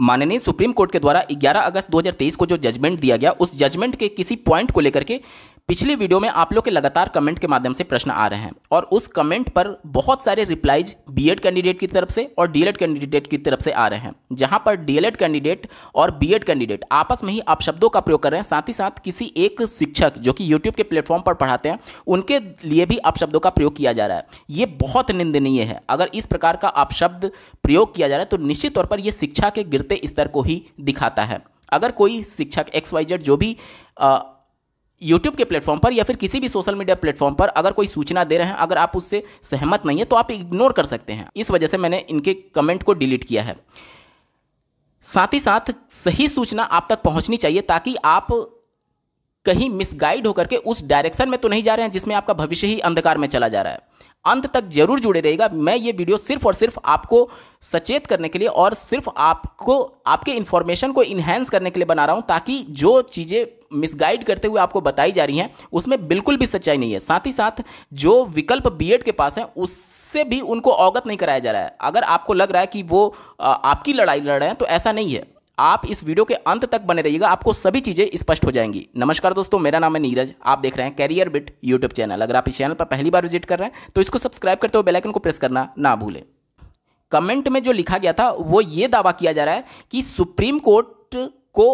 माननीय supreme court के द्वारा 11 अगस्त 2023 को जो जजमेंट दिया गया उस जजमेंट के किसी पॉइंट को लेकर के पिछली वीडियो में आप लोग के लगातार कमेंट के माध्यम से प्रश्न आ रहे हैं और उस कमेंट पर बहुत सारे रिप्लाइज बीएड कैंडिडेट की तरफ से और डीएलएड कैंडिडेट की तरफ से आ रहे हैं जहां पर डीएलएड कैंडिडेट और बीएड कैंडिडेट आपस में ही आप शब्दों का प्रयोग कर रहे हैं साथ ही साथ किसी एक शिक्षक जो कि यूट्यूब के प्लेटफॉर्म पर पढ़ाते हैं उनके लिए भी आप शब्दों का प्रयोग किया जा रहा है ये बहुत निंदनीय है अगर इस प्रकार का आप शब्द प्रयोग किया जा रहा है तो निश्चित तौर पर यह शिक्षा के गिरते स्तर को ही दिखाता है अगर कोई शिक्षक एक्स वाई जेड जो भी यूट्यूब के प्लेटफॉर्म पर या फिर किसी भी सोशल मीडिया प्लेटफॉर्म पर अगर कोई सूचना दे रहे हैं अगर आप उससे सहमत नहीं है तो आप इग्नोर कर सकते हैं इस वजह से मैंने इनके कमेंट को डिलीट किया है साथ ही साथ सही सूचना आप तक पहुंचनी चाहिए ताकि आप कहीं मिसगाइड होकर के उस डायरेक्शन में तो नहीं जा रहे हैं जिसमें आपका भविष्य ही अंधकार में चला जा रहा है अंत तक जरूर जुड़े रहेगा मैं ये वीडियो सिर्फ और सिर्फ आपको सचेत करने के लिए और सिर्फ आपको आपके इन्फॉर्मेशन को इन्हेंस करने के लिए बना रहा हूँ ताकि जो चीज़ें मिसगाइड करते हुए आपको बताई जा रही हैं उसमें बिल्कुल भी सच्चाई नहीं है साथ ही साथ जो विकल्प बीएड के पास हैं उससे भी उनको अवगत नहीं कराया जा रहा है अगर आपको लग रहा है कि वो आपकी लड़ाई लड़ रहे हैं तो ऐसा नहीं है आप इस वीडियो के अंत तक बने रहिएगा आपको सभी चीज़ें स्पष्ट हो जाएंगी नमस्कार दोस्तों मेरा नाम है नीरज आप देख रहे हैं कैरियर बिट यूट्यूब चैनल अगर आप इस चैनल पर पहली बार विजिट कर रहे हैं तो इसको सब्सक्राइब करते हुए बेलाइकन को प्रेस करना ना भूलें कमेंट में जो लिखा गया था वो ये दावा किया जा रहा है कि सुप्रीम कोर्ट को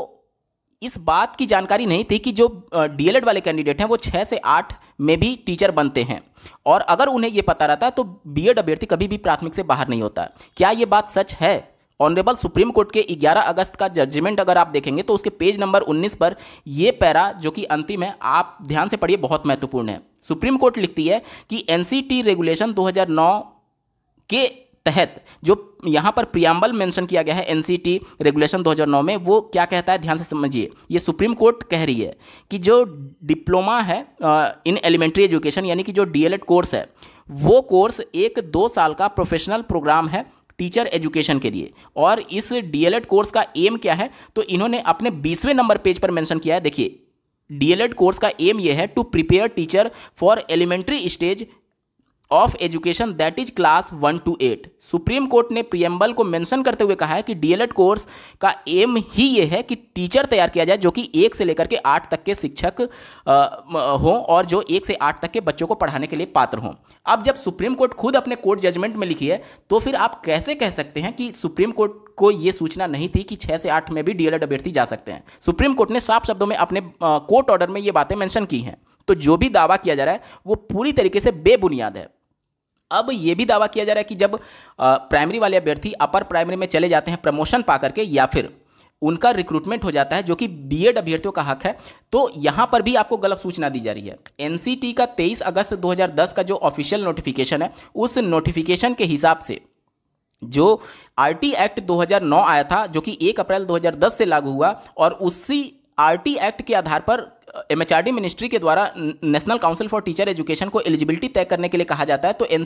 इस बात की जानकारी नहीं थी कि जो डीएलएड वाले कैंडिडेट हैं वो छः से आठ में भी टीचर बनते हैं और अगर उन्हें ये पता रहता तो बीएड अभ्यर्थी कभी भी प्राथमिक से बाहर नहीं होता क्या ये बात सच है ऑनरेबल सुप्रीम कोर्ट के 11 अगस्त का जजमेंट अगर आप देखेंगे तो उसके पेज नंबर 19 पर यह पैरा जो कि अंतिम है आप ध्यान से पढ़िए बहुत महत्वपूर्ण है सुप्रीम कोर्ट लिखती है कि एनसीटी रेगुलेशन 2009 के तहत जो यहाँ पर प्रियाम्बल मेंशन किया गया है एनसीटी रेगुलेशन 2009 में वो क्या कहता है ध्यान से समझिए ये सुप्रीम कोर्ट कह रही है कि जो डिप्लोमा है इन एलिमेंट्री एजुकेशन यानी कि जो डीएलएड कोर्स है वो कोर्स एक दो साल का प्रोफेशनल प्रोग्राम है टीचर एजुकेशन के लिए और इस डीएलएड कोर्स का एम क्या है तो इन्होंने अपने बीसवें नंबर पेज पर मेंशन किया है देखिए डीएलएड कोर्स का एम यह है to prepare teacher for elementary stage of education that is class one two eight supreme court ने प्रियम्बल को मेंशन करते हुए कहा है कि डीएलएड कोर्स का एम ही ये है कि टीचर तैयार किया जाए जो कि एक से लेकर के आठ तक के शिक्षक हों और जो एक से आठ तक के बच्चों को पढ़ाने के लिए पात्र हों अब जब सुप्रीम कोर्ट खुद अपने कोर्ट जजमेंट में लिखी है तो फिर आप कैसे कह सकते हैं कि सुप्रीम कोर्ट को ये सूचना नहीं थी कि छः से आठ में भी डीएलएड अभ्यर्थी जा सकते हैं सुप्रीम कोर्ट ने साफ शब्दों में अपने कोर्ट ऑर्डर में ये बातें मैंशन की हैं तो जो भी दावा किया जा रहा है वो पूरी तरीके से बेबुनियाद है अब यह भी दावा किया जा रहा है कि जब प्राइमरी वाले अभ्यर्थी अपर प्राइमरी में चले जाते हैं प्रमोशन पा करके या फिर उनका रिक्रूटमेंट हो जाता है जो कि बीएड अभ्यर्थियों का हक है तो यहां पर भी आपको गलत सूचना दी जा रही है एनसीटी का 23 अगस्त 2010 का जो ऑफिशियल नोटिफिकेशन है उस नोटिफिकेशन के हिसाब से जो आरटी एक्ट 2009 आया था जो कि 1 अप्रैल 2010 से लागू हुआ और उसी आरटी एक्ट के आधार पर एम मिनिस्ट्री के द्वारा national council for teacher education को एलिजिबिलिटी तय करने के लिए कहा जाता है तो एन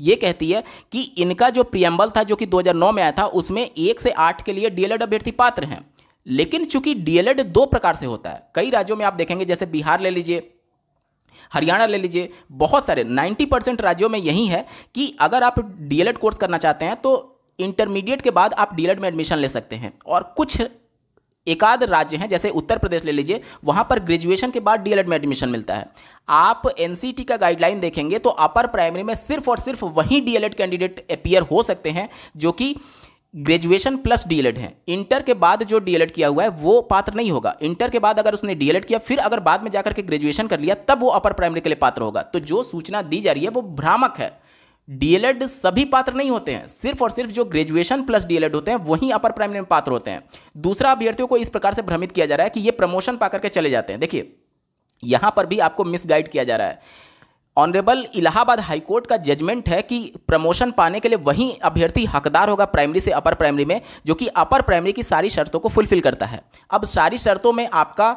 ये कहती है कि इनका जो प्रियम्बल था जो कि 2009 में आया था उसमें एक से आठ के लिए डीएलएड अभ्यर्थी पात्र हैं लेकिन चूंकि डीएलएड दो प्रकार से होता है कई राज्यों में आप देखेंगे जैसे बिहार ले लीजिए हरियाणा ले लीजिए बहुत सारे 90 परसेंट राज्यों में यही है कि अगर आप डीएलएड कोर्स करना चाहते हैं तो इंटरमीडिएट के बाद आप डीएलएड में एडमिशन ले सकते हैं और कुछ एकाध राज्य हैं जैसे उत्तर प्रदेश ले लीजिए वहाँ पर ग्रेजुएशन के बाद डीएलएड में एडमिशन मिलता है आप एनसीटी का गाइडलाइन देखेंगे तो अपर प्राइमरी में सिर्फ और सिर्फ वही डीएलएड कैंडिडेट अपियर हो सकते हैं जो कि ग्रेजुएशन प्लस डीएलएड है इंटर के बाद जो डीएलएड किया हुआ है वो पात्र नहीं होगा इंटर के बाद अगर उसने डीएलएड किया फिर अगर बाद में जाकर के ग्रेजुएशन कर लिया तब वो अपर प्राइमरी के लिए पात्र होगा तो जो सूचना दी जा रही है वो भ्रामक है डीएलएड सभी पात्र नहीं होते हैं सिर्फ और सिर्फ जो ग्रेजुएशन प्लस डीएलएड होते हैं वही अपर प्राइमरी में पात्र होते हैं दूसरा अभ्यर्थियों को इस प्रकार से भ्रमित किया जा रहा है कि ये प्रमोशन पा करके चले जाते हैं देखिए यहां पर भी आपको मिसगाइड किया जा रहा है ऑनरेबल इलाहाबाद हाईकोर्ट का जजमेंट है कि प्रमोशन पाने के लिए वही अभ्यर्थी हकदार होगा प्राइमरी से अपर प्राइमरी में जो कि अपर प्राइमरी की सारी शर्तों को फुलफिल करता है अब सारी शर्तों में आपका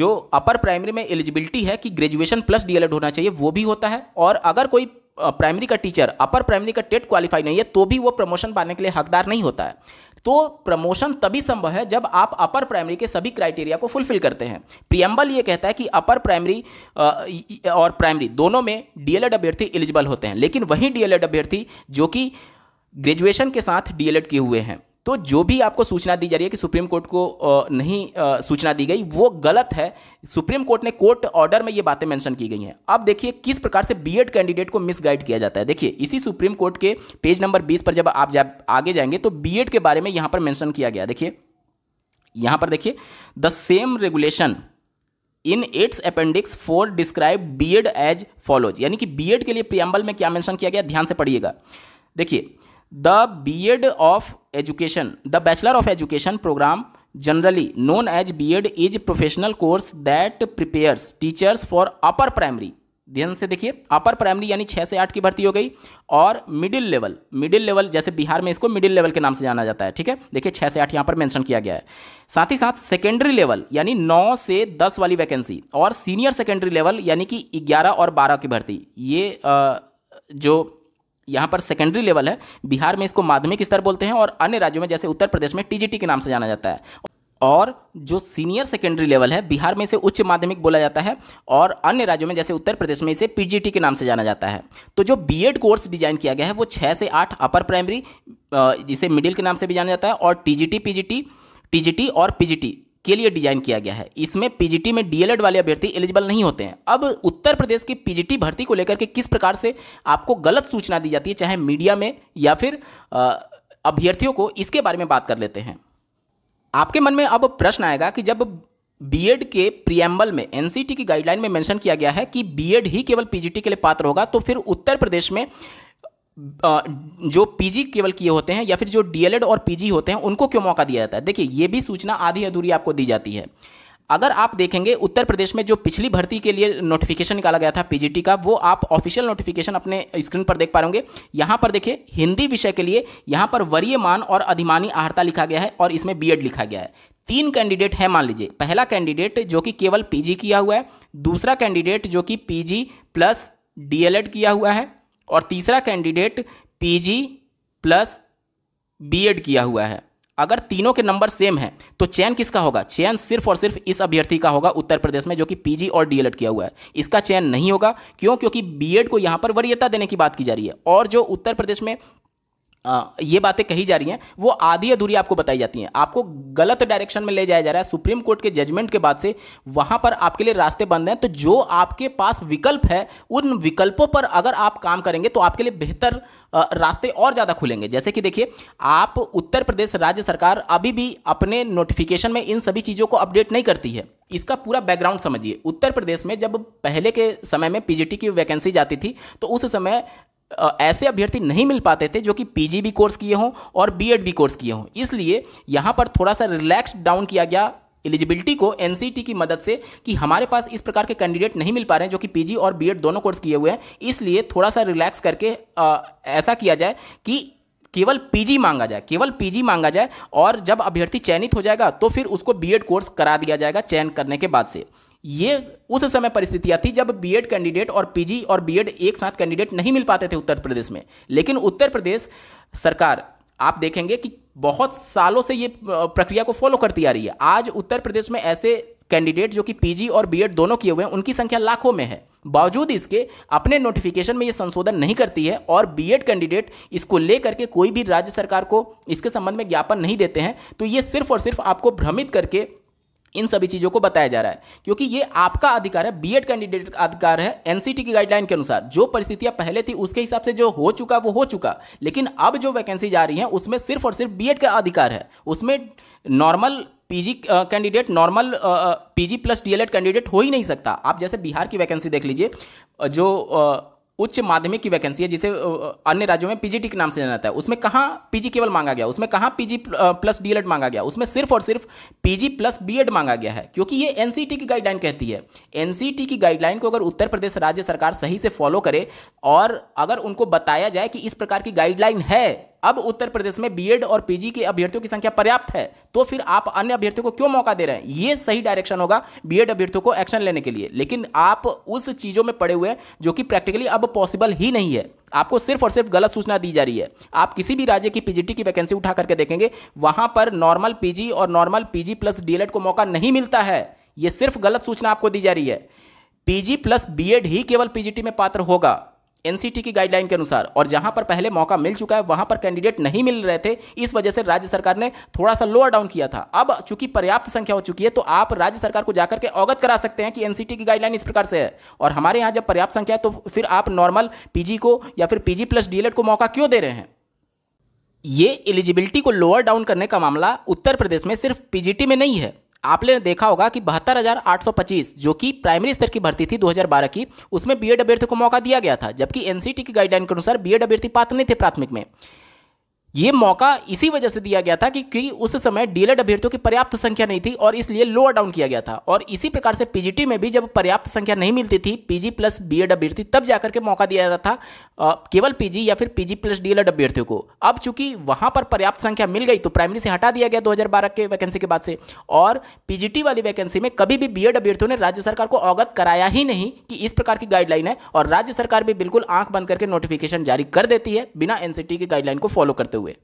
जो अपर प्राइमरी में एलिजिबिलिटी है कि ग्रेजुएशन प्लस डीएलएड होना चाहिए वो भी होता है और अगर कोई प्राइमरी का टीचर अपर प्राइमरी का टेट क्वालिफाई नहीं है तो भी वो प्रमोशन पाने के लिए हकदार नहीं होता है तो प्रमोशन तभी संभव है जब आप अपर प्राइमरी के सभी क्राइटेरिया को फुलफिल करते हैं प्रियम्बल ये कहता है कि अपर प्राइमरी और प्राइमरी दोनों में डीएलएड अभ्यर्थी एलिजिबल होते हैं लेकिन वही डीएलएड अभ्यर्थी जो कि ग्रेजुएशन के साथ डीएलएड किए हुए हैं तो जो भी आपको सूचना दी जा रही है कि सुप्रीम कोर्ट को नहीं सूचना दी गई वो गलत है सुप्रीम कोर्ट ने कोर्ट ऑर्डर में ये बातें मेंशन की गई हैं अब देखिए किस प्रकार से बीएड कैंडिडेट को मिसगाइड किया जाता है देखिए इसी सुप्रीम कोर्ट के पेज नंबर 20 पर जब आप जा, आगे जाएंगे तो बीएड के बारे में यहाँ पर मैंशन किया गया देखिए यहाँ पर देखिए the same regulation in its appendix four described as follows यानी कि बी के लिए प्रियम्बल में क्या मेंशन किया गया ध्यान से पढ़िएगा देखिए the ed of education the bachelor of education programme generally known as B Ed is professional course that prepares teachers for upper primary ध्यान से देखिए अपर प्राइमरी यानी छः से आठ की भर्ती हो गई और मिडिल लेवल मिडिल लेवल जैसे बिहार में इसको मिडिल लेवल के नाम से जाना जाता है ठीक है देखिए छः से आठ यहाँ पर मेंशन किया गया है साथ ही साथ सेकेंडरी लेवल यानी नौ से दस वाली वैकेंसी और सीनियर सेकेंडरी लेवल यानी कि ग्यारह और बारह की भर्ती ये आ, जो यहाँ पर सेकेंडरी लेवल है बिहार में इसको माध्यमिक स्तर बोलते हैं और अन्य राज्यों में जैसे उत्तर प्रदेश में टी के नाम से जाना जाता है और जो सीनियर सेकेंडरी लेवल है बिहार में इसे उच्च माध्यमिक बोला जाता है और अन्य राज्यों में जैसे उत्तर प्रदेश में इसे पीजीटी के नाम से जाना जाता है तो जो बीएड कोर्स डिजाइन किया गया है वो छः से आठ अपर प्राइमरी जिसे मिडिल के नाम से भी जाना जाता है और टीजीटी पीजीटी टीजीटी और पीजीटी के लिए डिजाइन किया गया है इसमें पीजीटी में डीएलएड वाले अभ्यर्थी एलिजिबल नहीं होते हैं अब उत्तर प्रदेश की पीजीटी भर्ती को लेकर के किस प्रकार से आपको गलत सूचना दी जाती है चाहे मीडिया में या फिर अभ्यर्थियों को इसके बारे में बात कर लेते हैं आपके मन में अब प्रश्न आएगा कि जब बीएड के प्रियम्बल में एनसीटी की गाइडलाइन में मेंशन किया गया है कि बीएड ही केवल पीजीटी के लिए पात्र होगा तो फिर उत्तर प्रदेश में जो पीजी केवल किए होते हैं या फिर जो डीएलएड और पीजी होते हैं उनको क्यों मौका दिया जाता है देखिए ये भी सूचना आधी अधूरी आपको दी जाती है अगर आप देखेंगे उत्तर प्रदेश में जो पिछली भर्ती के लिए नोटिफिकेशन निकाला गया था पीजीटी का वो आप ऑफिशियल नोटिफिकेशन अपने स्क्रीन पर देख पा होंगे यहाँ पर देखिए हिंदी विषय के लिए यहाँ पर वरीय मान और अधिमानी आहर्ता लिखा गया है और इसमें बीएड लिखा गया है तीन कैंडिडेट हैं मान लीजिए पहला कैंडिडेट जो कि केवल पीजी किया हुआ है दूसरा कैंडिडेट जो कि पीजी प्लस डीएलएड किया हुआ है और तीसरा कैंडिडेट पीजी प्लस बीएड किया हुआ है अगर तीनों के नंबर सेम है तो चयन किसका होगा चयन सिर्फ और सिर्फ इस अभ्यर्थी का होगा उत्तर प्रदेश में जो कि पीजी और डीएलएड किया हुआ है इसका चयन नहीं होगा क्यों क्योंकि बीएड को यहां पर वरीयता देने की बात की जा रही है और जो उत्तर प्रदेश में आ, ये बातें कही जा रही हैं वो आधी अधूरी आपको बताई जाती हैं आपको गलत डायरेक्शन में ले जाया जा रहा है सुप्रीम कोर्ट के जजमेंट के बाद से वहाँ पर आपके लिए रास्ते बंद हैं तो जो आपके पास विकल्प है उन विकल्पों पर अगर आप काम करेंगे तो आपके लिए बेहतर रास्ते और ज़्यादा खुलेंगे जैसे कि देखिए आप उत्तर प्रदेश राज्य सरकार अभी भी अपने नोटिफिकेशन में इन सभी चीज़ों को अपडेट नहीं करती है इसका पूरा बैकग्राउंड समझिए उत्तर प्रदेश में जब पहले के समय में पीजीटी की वैकेंसी जाती थी तो उस समय ऐसे अभ्यर्थी नहीं मिल पाते थे जो कि भी कोर्स किए हों और एड भी कोर्स किए हों इसलिए यहाँ पर थोड़ा सा रिलैक्स डाउन किया गया एलिजिबिलिटी को एन की मदद से कि हमारे पास इस प्रकार के कैंडिडेट नहीं मिल पा रहे हैं जो कि पी और बी दोनों कोर्स किए हुए हैं इसलिए थोड़ा सा रिलैक्स करके आ, ऐसा किया जाए कि केवल पीजी मांगा जाए केवल पीजी मांगा जाए और जब अभ्यर्थी चयनित हो जाएगा तो फिर उसको बीएड कोर्स करा दिया जाएगा चयन करने के बाद से ये उस समय परिस्थितियां थी जब बीएड कैंडिडेट और पीजी और बीएड एक साथ कैंडिडेट नहीं मिल पाते थे उत्तर प्रदेश में लेकिन उत्तर प्रदेश सरकार आप देखेंगे कि बहुत सालों से ये प्रक्रिया को फॉलो करती आ रही है आज उत्तर प्रदेश में ऐसे कैंडिडेट जो कि पीजी और बीएड दोनों किए हुए हैं उनकी संख्या लाखों में है बावजूद इसके अपने नोटिफिकेशन में ये संशोधन नहीं करती है और बीएड कैंडिडेट इसको लेकर के कोई भी राज्य सरकार को इसके संबंध में ज्ञापन नहीं देते हैं तो ये सिर्फ और सिर्फ आपको भ्रमित करके इन सभी चीज़ों को बताया जा रहा है क्योंकि ये आपका अधिकार है बीएड कैंडिडेट का अधिकार है एनसीटी की गाइडलाइन के अनुसार जो परिस्थितियां पहले थी उसके हिसाब से जो हो चुका वो हो चुका लेकिन अब जो वैकेंसी जा रही है उसमें सिर्फ और सिर्फ बीएड का अधिकार है उसमें normal PG candidate normal PG plus DElEd candidate हो ही नहीं सकता आप जैसे बिहार की वैकेंसी देख लीजिए जो uh, उच्च माध्यमिक की वैकेंसी है जिसे अन्य राज्यों में पीजीटी के नाम से जाना जाता है उसमें कहाँ पीजी केवल मांगा गया उसमें कहाँ पीजी प्लस डीएलएड मांगा गया उसमें सिर्फ और सिर्फ पीजी प्लस बीएड मांगा गया है क्योंकि ये एनसीटी की गाइडलाइन कहती है एनसीटी की गाइडलाइन को अगर उत्तर प्रदेश राज्य सरकार सही से फॉलो करे और अगर उनको बताया जाए कि इस प्रकार की गाइडलाइन है अब उत्तर प्रदेश में बीएड और पीजी के अभ्यर्थियों की संख्या पर्याप्त है तो फिर आप अन्य अभ्यर्थियों को क्यों मौका दे रहे हैं ये सही डायरेक्शन होगा बीएड अभ्यर्थियों को एक्शन लेने के लिए लेकिन आप उस चीजों में पड़े हुए हैं जो कि प्रैक्टिकली अब पॉसिबल ही नहीं है आपको सिर्फ और सिर्फ गलत सूचना दी जा रही है आप किसी भी राज्य की पीजीटी की वैकेंसी उठा करके देखेंगे वहां पर नॉर्मल पीजी और नॉर्मल पीजी प्लस डीएलएड को मौका नहीं मिलता है यह सिर्फ गलत सूचना आपको दी जा रही है पीजी प्लस बीएड ही केवल पीजीटी में पात्र होगा एनसीटी की गाइडलाइन के अनुसार और जहां पर पहले मौका मिल चुका है वहां पर कैंडिडेट नहीं मिल रहे थे इस वजह से राज्य सरकार ने थोड़ा सा लोअर डाउन किया था अब चूंकि पर्याप्त संख्या हो चुकी है तो आप राज्य सरकार को जाकर के अवगत करा सकते हैं कि एनसीटी की गाइडलाइन इस प्रकार से है और हमारे यहाँ जब पर्याप्त संख्या है तो फिर आप नॉर्मल पीजी को या फिर पीजी प्लस डीएलएड को मौका क्यों दे रहे हैं ये एलिजिबिलिटी को लोअर डाउन करने का मामला उत्तर प्रदेश में सिर्फ पीजीटी में नहीं है आपने देखा होगा कि बहत्तर हज़ार आठ सौ पच्चीस जो कि प्राइमरी स्तर की भर्ती थी 2012 की उसमें बीएड अभ्यर्थी को मौका दिया गया था जबकि एनसीटी की गाइडलाइन के अनुसार बीएड अभ्यर्थी पात्र नहीं थे प्राथमिक में ये मौका इसी वजह से दिया गया था कि क्योंकि उस समय डीएलएड अभ्यर्थियों की पर्याप्त संख्या नहीं थी और इसलिए लोअर डाउन किया गया था और इसी प्रकार से पीजीटी में भी जब पर्याप्त संख्या नहीं मिलती थी पीजी प्लस बीएड अभ्यर्थी तब जाकर के मौका दिया जाता था केवल पीजी या फिर पीजी प्लस डीएलएड अभ्यर्थियों को अब चूंकि वहां पर पर्याप्त संख्या मिल गई तो प्राइमरी से हटा दिया गया दो के वैकेंसी के बाद से और पीजीटी वाली वैकेंसी में कभी भी बीएड अभ्यर्थियों ने राज्य सरकार को अवगत कराया ही नहीं कि इस प्रकार की गाइडलाइन है और राज्य सरकार भी बिल्कुल आंख बंद करके नोटिफिकेशन जारी कर देती है बिना एनसीटी की गाइडलाइन को फॉलो करते हुए हुए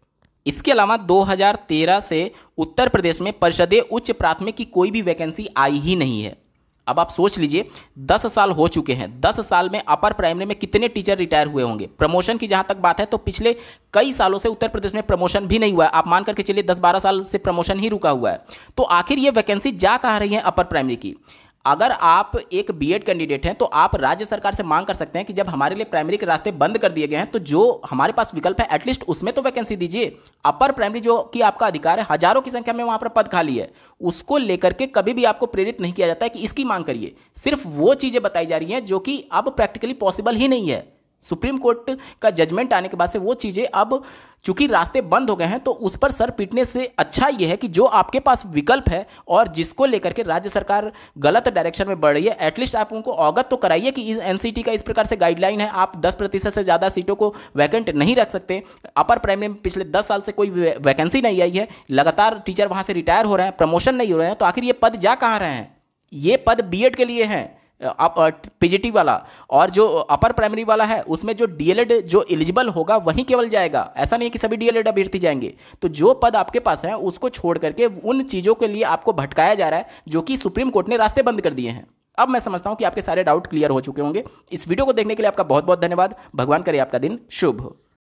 इसके अलावा 2013 से उत्तर प्रदेश में परिषदीय उच्च प्राथमिक की कोई भी वैकेंसी आई ही नहीं है अब आप सोच लीजिए 10 साल हो चुके हैं दस साल में अपर प्राइमरी में कितने टीचर रिटायर हुए होंगे प्रमोशन की जहां तक बात है तो पिछले कई सालों से उत्तर प्रदेश में प्रमोशन भी नहीं हुआ है आप मान करके चलिए दस बारह साल से प्रमोशन ही रुका हुआ है तो आखिर ये वैकेंसी जा कहा रही है अपर प्राइमरी की अगर आप एक बीएड कैंडिडेट हैं तो आप राज्य सरकार से मांग कर सकते हैं कि जब हमारे लिए प्राइमरी के रास्ते बंद कर दिए गए हैं तो जो हमारे पास विकल्प है एटलीस्ट उसमें तो वैकेंसी दीजिए अपर प्राइमरी जो कि आपका अधिकार है हजारों की संख्या में वहां पर पद खाली है उसको लेकर के कभी भी आपको प्रेरित नहीं किया जाता है कि इसकी मांग करिए सिर्फ वो चीज़ें बताई जा रही हैं जो कि अब प्रैक्टिकली पॉसिबल ही नहीं है सुप्रीम कोर्ट का जजमेंट आने के बाद से वो चीज़ें अब चूंकि रास्ते बंद हो गए हैं तो उस पर सर पीटने से अच्छा ये है कि जो आपके पास विकल्प है और जिसको लेकर के राज्य सरकार गलत डायरेक्शन में बढ़ रही है एटलीस्ट आप उनको अवगत तो कराइए कि इस एनसीटी का इस प्रकार से गाइडलाइन है आप 10 प्रतिशत से ज़्यादा सीटों को वैकेंट नहीं रख सकते अपर प्राइमरी में पिछले दस साल से कोई वैकेंसी नहीं आई है लगातार टीचर वहाँ से रिटायर हो रहे हैं प्रमोशन नहीं हो रहे हैं तो आखिर ये पद जा कहाँ रहे हैं ये पद बी के लिए हैं आप पीजीटी वाला और जो अपर प्राइमरी वाला है उसमें जो डीएलएड जो एलिजिबल होगा वही केवल जाएगा ऐसा नहीं है कि सभी डीएलएड अभ्यर्थी जाएंगे तो जो पद आपके पास है उसको छोड़ करके उन चीज़ों के लिए आपको भटकाया जा रहा है जो कि सुप्रीम कोर्ट ने रास्ते बंद कर दिए हैं अब मैं समझता हूँ कि आपके सारे डाउट क्लियर हो चुके होंगे इस वीडियो को देखने के लिए आपका बहुत बहुत धन्यवाद भगवान करे आपका दिन शुभ हो